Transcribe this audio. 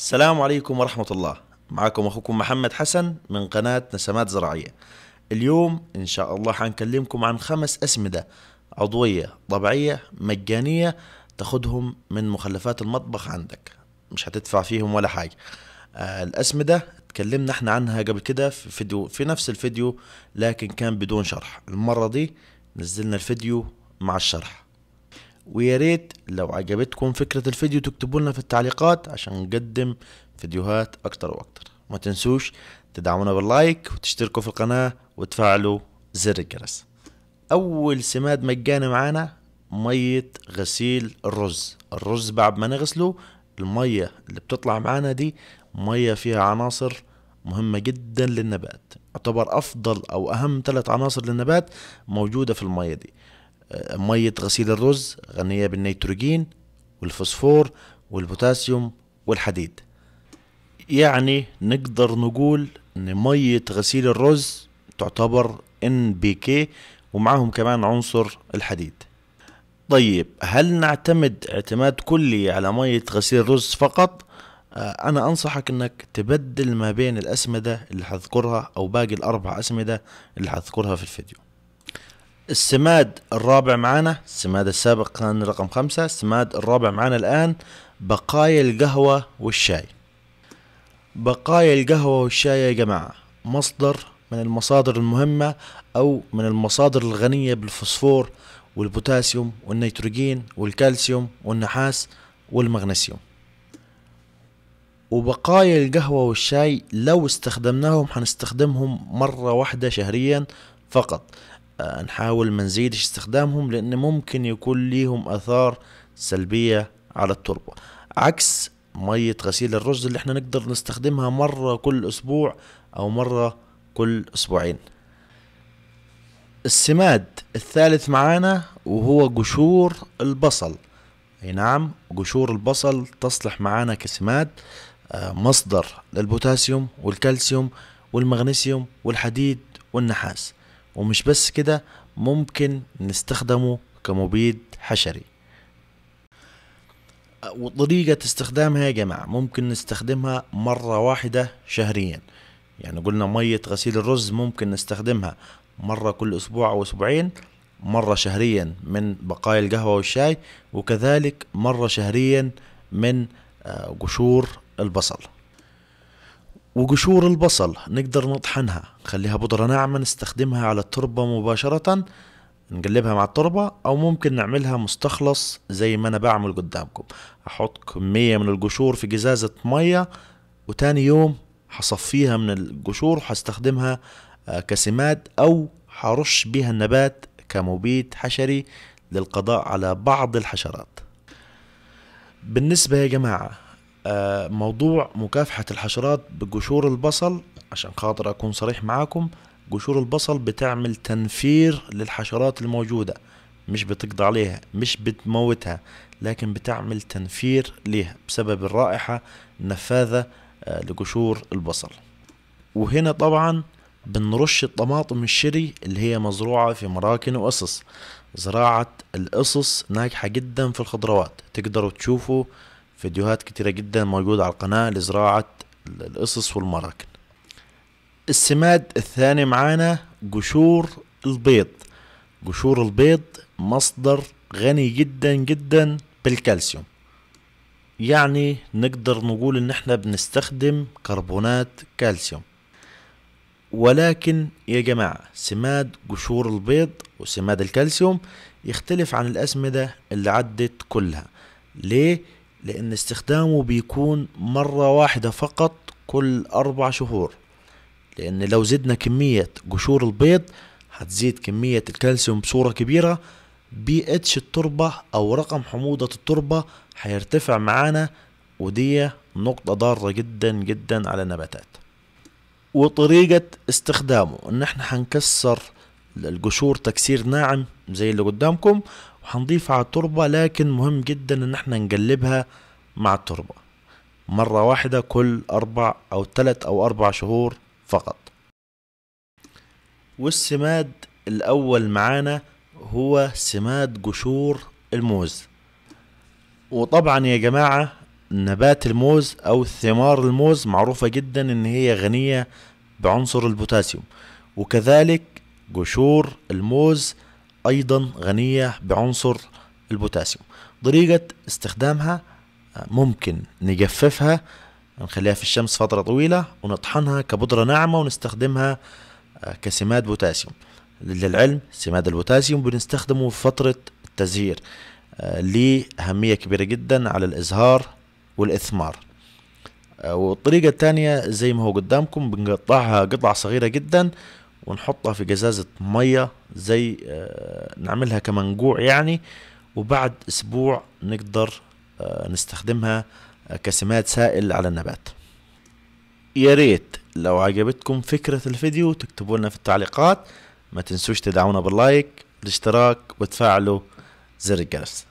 السلام عليكم ورحمة الله معكم أخوكم محمد حسن من قناة نسمات زراعية اليوم إن شاء الله هنكلمكم عن خمس أسمدة عضوية طبيعية مجانية تاخدهم من مخلفات المطبخ عندك مش هتدفع فيهم ولا حاجة آه، الأسمدة اتكلمنا احنا عنها قبل كده في فيديو في نفس الفيديو لكن كان بدون شرح المرة دي نزلنا الفيديو مع الشرح ويا ريت لو عجبتكم فكرة الفيديو تكتبوا لنا في التعليقات عشان نقدم فيديوهات أكتر وأكتر ما تنسوش تدعمونا باللايك وتشتركوا في القناة وتفعلوا زر الجرس أول سماد مجاني معانا مية غسيل الرز الرز بعد ما نغسله المية اللي بتطلع معانا دي مية فيها عناصر مهمة جدا للنبات تعتبر أفضل أو أهم ثلاث عناصر للنبات موجودة في المية دي مية غسيل الرز غنية بالنيتروجين والفوسفور والبوتاسيوم والحديد يعني نقدر نقول ان مية غسيل الرز تعتبر ان بي كي ومعاهم كمان عنصر الحديد طيب هل نعتمد اعتماد كلي على مية غسيل الرز فقط آه، انا انصحك انك تبدل ما بين الاسمدة اللي هذكرها او باقي الاربع اسمدة اللي هذكرها في الفيديو السماد الرابع معانا السماد السابق كان رقم خمسة السماد الرابع معانا الآن بقايا القهوة والشاي بقايا القهوة والشاي يا جماعة مصدر من المصادر المهمة أو من المصادر الغنية بالفوسفور والبوتاسيوم والنيتروجين والكالسيوم والنحاس والمغنيسيوم وبقايا القهوة والشاي لو استخدمناهم هنستخدمهم مرة واحدة شهريا فقط آه، نحاول ما نزيدش استخدامهم لأن ممكن يكون ليهم أثار سلبية على التربة عكس مية غسيل الرز اللي احنا نقدر نستخدمها مرة كل أسبوع أو مرة كل أسبوعين السماد الثالث معانا وهو قشور البصل اي نعم قشور البصل تصلح معانا كسماد آه، مصدر للبوتاسيوم والكالسيوم والمغنيسيوم والحديد والنحاس ومش بس كده ممكن نستخدمه كمبيد حشري وطريقة استخدامها يا جماعة ممكن نستخدمها مرة واحدة شهريا يعني قلنا مية غسيل الرز ممكن نستخدمها مرة كل أسبوع أو أسبوعين مرة شهريا من بقايا القهوة والشاي وكذلك مرة شهريا من آه، قشور البصل وقشور البصل نقدر نطحنها نخليها بودرة ناعمة نستخدمها على التربة مباشرة نقلبها مع التربة أو ممكن نعملها مستخلص زي ما أنا بعمل قدامكم أحط كمية من القشور في جزازة مية وتاني يوم هصفيها من القشور وهستخدمها آه، كسماد أو هرش بيها النبات كمبيد حشري للقضاء على بعض الحشرات بالنسبة يا جماعة آه، موضوع مكافحة الحشرات بقشور البصل عشان خاطر أكون صريح معاكم قشور البصل بتعمل تنفير للحشرات الموجودة مش بتقضي عليها مش بتموتها لكن بتعمل تنفير ليها بسبب الرائحة النفاذة آه، لقشور البصل وهنا طبعا بنرش الطماطم الشري اللي هي مزروعة في مراكن وقصص زراعة القصص ناجحة جدا في الخضروات تقدروا تشوفوا فيديوهات كتيرة جدا موجودة على القناة لزراعة القصص والمراكن السماد الثاني معانا قشور البيض قشور البيض مصدر غني جدا جدا بالكالسيوم يعني نقدر نقول ان احنا بنستخدم كربونات كالسيوم ولكن يا جماعة سماد قشور البيض وسماد الكالسيوم يختلف عن الأسمدة اللي عدت كلها ليه؟ لأن استخدامه بيكون مرة واحدة فقط كل أربع شهور لأن لو زدنا كمية قشور البيض هتزيد كمية الكالسيوم بصورة كبيرة بي اتش التربة أو رقم حموضة التربة هيرتفع معانا ودي نقطة ضارة جدا جدا على النباتات وطريقة استخدامه ان احنا هنكسر القشور تكسير ناعم زي اللي قدامكم وهنضيف على التربة لكن مهم جدا ان احنا نجلبها مع التربة مرة واحدة كل اربع او تلت او اربع شهور فقط والسماد الاول معانا هو سماد جشور الموز وطبعا يا جماعة نبات الموز او ثمار الموز معروفة جدا ان هي غنية بعنصر البوتاسيوم وكذلك جشور الموز أيضا غنية بعنصر البوتاسيوم طريقة استخدامها آه، ممكن نجففها نخليها في الشمس فترة طويلة ونطحنها كبودرة ناعمة ونستخدمها آه، كسماد بوتاسيوم للعلم سماد البوتاسيوم بنستخدمه في فترة التزهير آه، ليه أهمية كبيرة جدا على الإزهار والإثمار والطريقة التانية زي ما هو قدامكم بنقطعها قطع صغيرة جدا ونحطها في جزازة مية زي آه، نعملها كمنجوع يعني وبعد اسبوع نقدر آه، نستخدمها آه، كسماد سائل على النبات يا ريت لو عجبتكم فكرة الفيديو تكتبوا لنا في التعليقات ما تنسوش تدعونا باللايك الاشتراك وتفعلوا زر الجرس